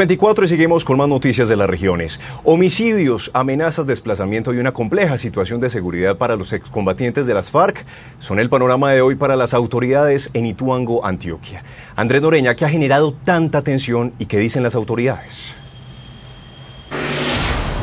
24 y seguimos con más noticias de las regiones. Homicidios, amenazas, desplazamiento y una compleja situación de seguridad para los excombatientes de las FARC son el panorama de hoy para las autoridades en Ituango, Antioquia. Andrés Noreña, ¿qué ha generado tanta tensión y qué dicen las autoridades?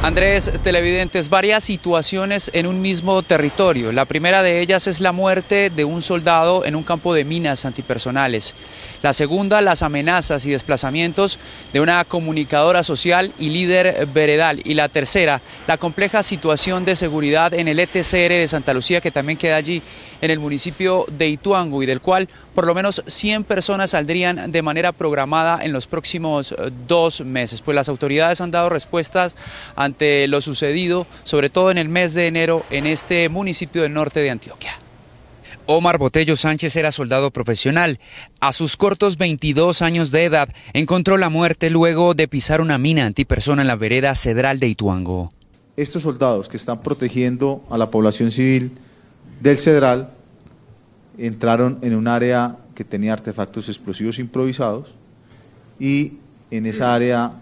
Andrés, televidentes, varias situaciones en un mismo territorio. La primera de ellas es la muerte de un soldado en un campo de minas antipersonales. La segunda, las amenazas y desplazamientos de una comunicadora social y líder veredal. Y la tercera, la compleja situación de seguridad en el ETCR de Santa Lucía, que también queda allí en el municipio de Ituango y del cual por lo menos 100 personas saldrían de manera programada en los próximos dos meses. Pues las autoridades han dado respuestas ante lo sucedido, sobre todo en el mes de enero, en este municipio del norte de Antioquia. Omar Botello Sánchez era soldado profesional. A sus cortos 22 años de edad, encontró la muerte luego de pisar una mina antipersona en la vereda Cedral de Ituango. Estos soldados que están protegiendo a la población civil del Cedral entraron en un área que tenía artefactos explosivos improvisados y en esa área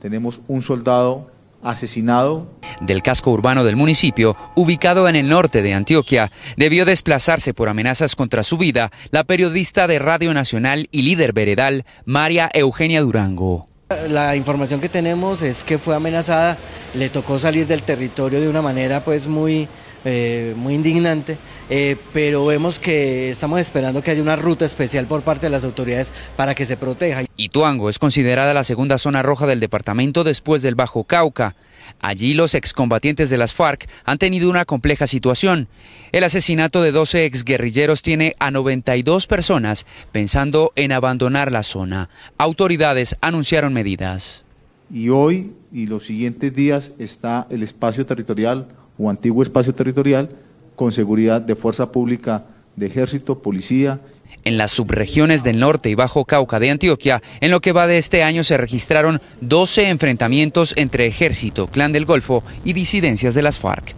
tenemos un soldado asesinado. Del casco urbano del municipio, ubicado en el norte de Antioquia, debió desplazarse por amenazas contra su vida la periodista de Radio Nacional y líder veredal, María Eugenia Durango. La información que tenemos es que fue amenazada, le tocó salir del territorio de una manera pues muy, eh, muy indignante, eh, pero vemos que estamos esperando que haya una ruta especial por parte de las autoridades para que se proteja. Ituango es considerada la segunda zona roja del departamento después del Bajo Cauca. Allí los excombatientes de las FARC han tenido una compleja situación. El asesinato de 12 exguerrilleros tiene a 92 personas pensando en abandonar la zona. Autoridades anunciaron medidas. Y hoy y los siguientes días está el espacio territorial o antiguo espacio territorial con seguridad de fuerza pública, de ejército, policía en las subregiones del norte y bajo Cauca de Antioquia, en lo que va de este año se registraron 12 enfrentamientos entre ejército, clan del Golfo y disidencias de las FARC.